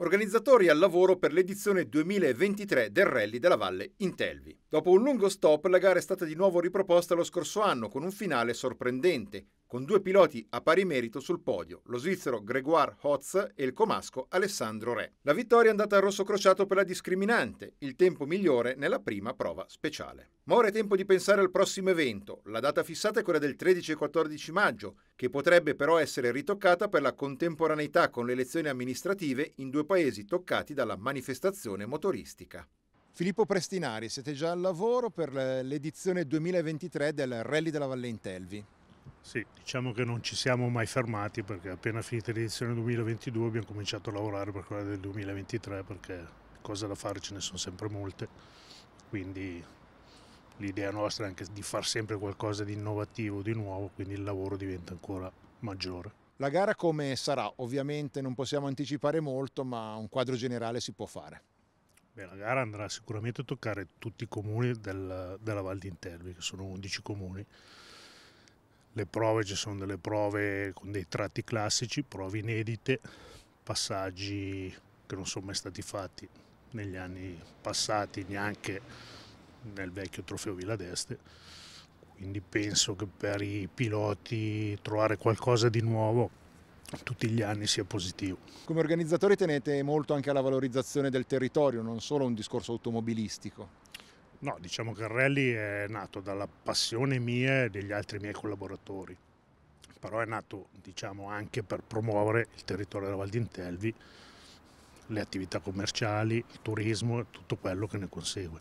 organizzatori al lavoro per l'edizione 2023 del Rally della Valle in Telvi. Dopo un lungo stop, la gara è stata di nuovo riproposta lo scorso anno con un finale sorprendente, con due piloti a pari merito sul podio, lo svizzero Gregoire Hotz e il comasco Alessandro Re. La vittoria è andata al rosso crociato per la discriminante, il tempo migliore nella prima prova speciale. Ma ora è tempo di pensare al prossimo evento. La data fissata è quella del 13 e 14 maggio, che potrebbe però essere ritoccata per la contemporaneità con le elezioni amministrative in due paesi toccati dalla manifestazione motoristica. Filippo Prestinari, siete già al lavoro per l'edizione 2023 del Rally della Valle Intelvi. Sì, diciamo che non ci siamo mai fermati perché appena finita l'edizione 2022 abbiamo cominciato a lavorare per quella del 2023 perché cose da fare ce ne sono sempre molte, quindi l'idea nostra è anche di fare sempre qualcosa di innovativo, di nuovo, quindi il lavoro diventa ancora maggiore. La gara come sarà? Ovviamente non possiamo anticipare molto, ma un quadro generale si può fare. Beh, la gara andrà sicuramente a toccare tutti i comuni del, della Val di Intervi, che sono 11 comuni le prove ci sono delle prove con dei tratti classici, prove inedite, passaggi che non sono mai stati fatti negli anni passati, neanche nel vecchio trofeo Villa d'Este. Quindi penso che per i piloti trovare qualcosa di nuovo tutti gli anni sia positivo. Come organizzatori tenete molto anche alla valorizzazione del territorio, non solo un discorso automobilistico. No, diciamo che il rally è nato dalla passione mia e degli altri miei collaboratori, però è nato diciamo, anche per promuovere il territorio della Val d'Intelvi, le attività commerciali, il turismo e tutto quello che ne consegue.